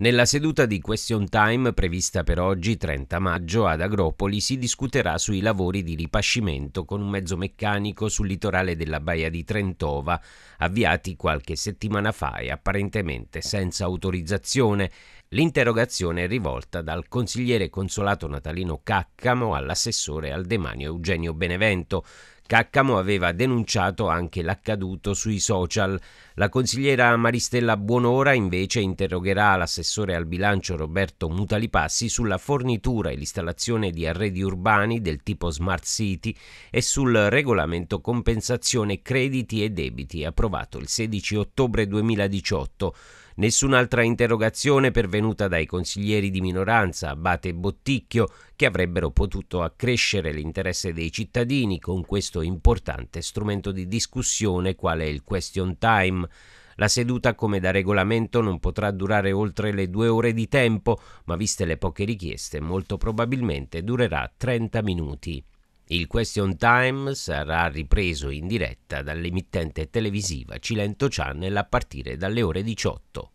Nella seduta di question time prevista per oggi 30 maggio ad Agropoli si discuterà sui lavori di ripascimento con un mezzo meccanico sul litorale della baia di Trentova, avviati qualche settimana fa e apparentemente senza autorizzazione. L'interrogazione è rivolta dal consigliere consolato natalino Caccamo all'assessore al demanio Eugenio Benevento. Caccamo aveva denunciato anche l'accaduto sui social. La consigliera Maristella Buonora invece interrogherà l'assessore al bilancio Roberto Mutalipassi sulla fornitura e l'installazione di arredi urbani del tipo Smart City e sul regolamento compensazione crediti e debiti approvato il 16 ottobre 2018. Nessun'altra interrogazione per venuta dai consiglieri di minoranza Abate e Botticchio, che avrebbero potuto accrescere l'interesse dei cittadini con questo importante strumento di discussione quale il question time. La seduta, come da regolamento, non potrà durare oltre le due ore di tempo, ma viste le poche richieste, molto probabilmente durerà 30 minuti. Il question time sarà ripreso in diretta dall'emittente televisiva Cilento Channel a partire dalle ore 18.